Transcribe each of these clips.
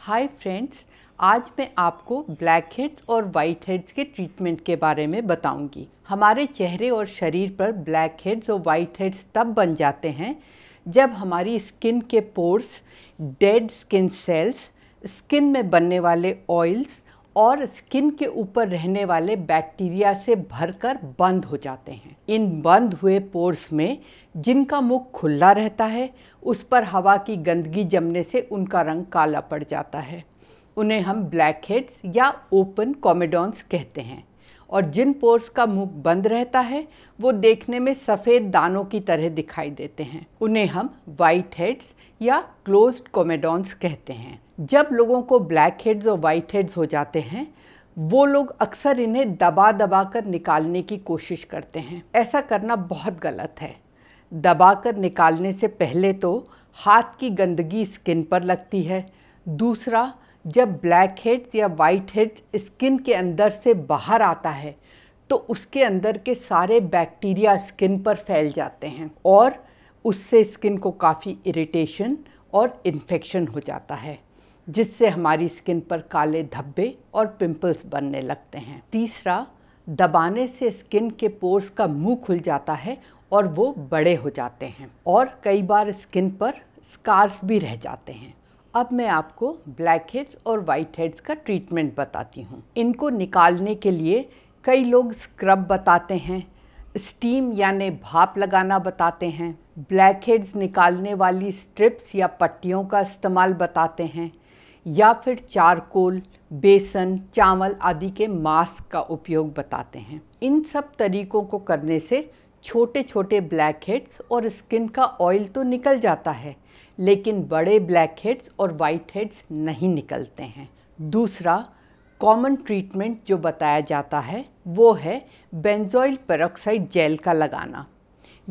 Hi friends आज मैं आपको ब्लैक हेड्स और वाइट हेड्स के ट्रीटमेंट के बारे में बताऊंगी। हमारे चेहरे और शरीर पर ब्लैक हेड्स और वाइट हेड्स तब बन जाते हैं जब हमारी स्किन के pores dead skin cells skin में बनने वाले ऑयल्स और स्किन के ऊपर रहने वाले बैक्टीरिया से भरकर बंद हो जाते हैं इन बंद हुए पोर्स में जिनका मुख खुला रहता है उस पर हवा की गंदगी जमने से उनका रंग काला पड़ जाता है उन्हें हम ब्लैक हेड्स या ओपन कॉमेडॉन्स कहते हैं और जिन पोर्स का मुख बंद रहता है वो देखने में सफ़ेद दानों की तरह दिखाई देते हैं उन्हें हम वाइट हेड्स या क्लोज्ड कॉमेडॉन्स कहते हैं जब लोगों को ब्लैक हेड्स और वाइट हेड्स हो जाते हैं वो लोग अक्सर इन्हें दबा दबा कर निकालने की कोशिश करते हैं ऐसा करना बहुत गलत है दबा कर निकालने से पहले तो हाथ की गंदगी स्किन पर लगती है दूसरा जब ब्लैक हेड्स या वाइट हेड्स स्किन के अंदर से बाहर आता है तो उसके अंदर के सारे बैक्टीरिया स्किन पर फैल जाते हैं और उससे स्किन को काफ़ी इरिटेशन और इन्फेक्शन हो जाता है जिससे हमारी स्किन पर काले धब्बे और पिंपल्स बनने लगते हैं तीसरा दबाने से स्किन के पोर्स का मुंह खुल जाता है और वो बड़े हो जाते हैं और कई बार स्किन पर स्कार्स भी रह जाते हैं अब मैं आपको ब्लैक हेड्स और वाइट हेड्स का ट्रीटमेंट बताती हूँ इनको निकालने के लिए कई लोग स्क्रब बताते हैं स्टीम यानि भाप लगाना बताते हैं ब्लैक हेड्स निकालने वाली स्ट्रिप्स या पट्टियों का इस्तेमाल बताते हैं या फिर चारकोल बेसन चावल आदि के मास्क का उपयोग बताते हैं इन सब तरीकों को करने से छोटे छोटे ब्लैक हेड्स और स्किन का ऑयल तो निकल जाता है लेकिन बड़े ब्लैक हेड्स और वाइट हेड्स नहीं निकलते हैं दूसरा कॉमन ट्रीटमेंट जो बताया जाता है वो है बेंजोइल पेरोक्साइड जेल का लगाना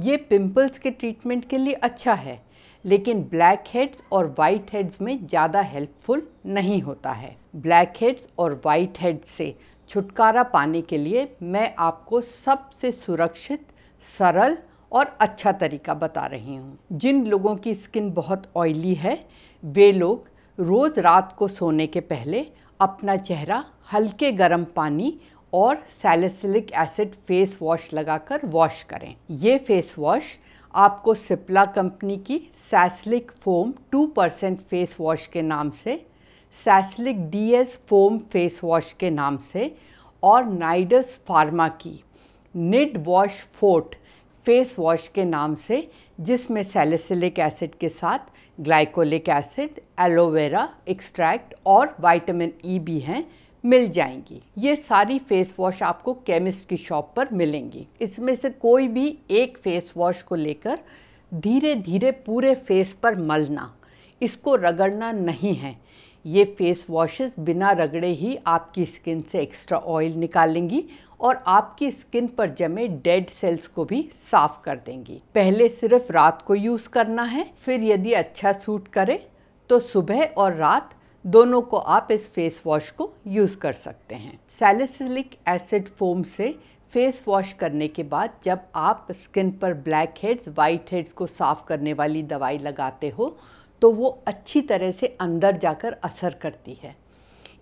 ये पिंपल्स के ट्रीटमेंट के लिए अच्छा है लेकिन ब्लैक हेड्स और वाइट हेड्स में ज़्यादा हेल्पफुल नहीं होता है ब्लैक हेड्स और वाइट हेड्स से छुटकारा पाने के लिए मैं आपको सबसे सुरक्षित सरल और अच्छा तरीका बता रही हूँ जिन लोगों की स्किन बहुत ऑयली है वे लोग रोज़ रात को सोने के पहले अपना चेहरा हल्के गर्म पानी और सैलिसिलिक एसिड फेस वॉश लगाकर वॉश करें ये फेस वॉश आपको सिप्ला कंपनी की Saslic foam 2 percent face wash के नाम से Saslic DS foam face wash के नाम से और नाइडस फार्मा की Nid wash forte face wash के नाम से जिसमें सेलेसिलिक एसिड के साथ ग्लाइकोलिक एसिड एलोवेरा एक्सट्रैक्ट और विटामिन ई e भी हैं मिल जाएंगी ये सारी फेस वॉश आपको केमिस्ट की शॉप पर मिलेंगी इसमें से कोई भी एक फेस वॉश को लेकर धीरे धीरे पूरे फेस पर मलना इसको रगड़ना नहीं है ये फेस वॉशेस बिना रगड़े ही आपकी स्किन से एक्स्ट्रा ऑयल निकालेंगी और आपकी स्किन पर जमे डेड सेल्स को भी साफ कर देंगी पहले सिर्फ रात को यूज़ करना है फिर यदि अच्छा सूट करे तो सुबह और रात दोनों को आप इस फेस वॉश को यूज़ कर सकते हैं सैलिसिलिक एसिड फोम से फेस वॉश करने के बाद जब आप स्किन पर ब्लैक हेड्स वाइट हेड्स को साफ़ करने वाली दवाई लगाते हो तो वो अच्छी तरह से अंदर जाकर असर करती है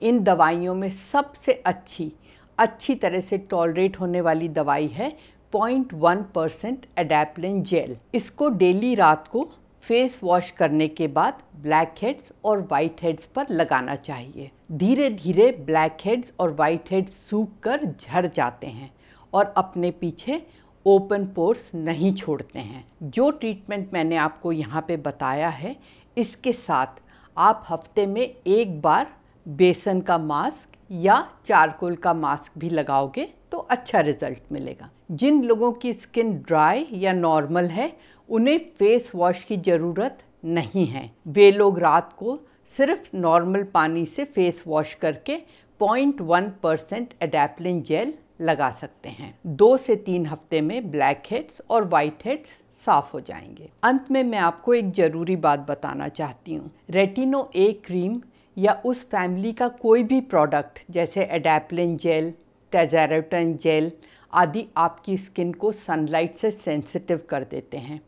इन दवाइयों में सबसे अच्छी अच्छी तरह से टॉलरेट होने वाली दवाई है 0.1 परसेंट एडेप्लिन जेल इसको डेली रात को फेस वॉश करने के बाद ब्लैक हेड्स और वाइट हेड्स पर लगाना चाहिए धीरे धीरे ब्लैक हेड्स और वाइट हेड्स सूख कर झर जाते हैं और अपने पीछे ओपन पोर्स नहीं छोड़ते हैं जो ट्रीटमेंट मैंने आपको यहाँ पे बताया है इसके साथ आप हफ्ते में एक बार बेसन का मास्क या चारकोल का मास्क भी लगाओगे अच्छा रिज़ल्ट मिलेगा जिन लोगों की स्किन ड्राई या नॉर्मल है उन्हें फेस वॉश की ज़रूरत नहीं है वे लोग रात को सिर्फ नॉर्मल पानी से फेस वॉश करके 0.1 परसेंट एडेप्लिन जेल लगा सकते हैं दो से तीन हफ्ते में ब्लैक हेड्स और वाइट हेड्स साफ हो जाएंगे अंत में मैं आपको एक ज़रूरी बात बताना चाहती हूँ रेटिनो ए क्रीम या उस फैमिली का कोई भी प्रोडक्ट जैसे एडेप्लिन जेल टेजारेटन जेल आदि आपकी स्किन को सनलाइट से सेंसिटिव कर देते हैं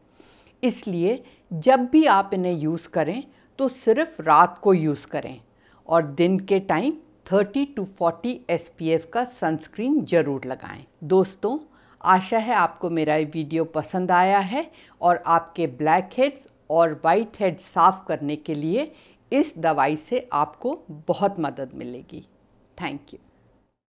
इसलिए जब भी आप इन्हें यूज़ करें तो सिर्फ रात को यूज़ करें और दिन के टाइम 30 टू 40 एस का सनस्क्रीन ज़रूर लगाएं। दोस्तों आशा है आपको मेरा ये वीडियो पसंद आया है और आपके ब्लैक हेड्स और वाइट हेड साफ़ करने के लिए इस दवाई से आपको बहुत मदद मिलेगी थैंक यू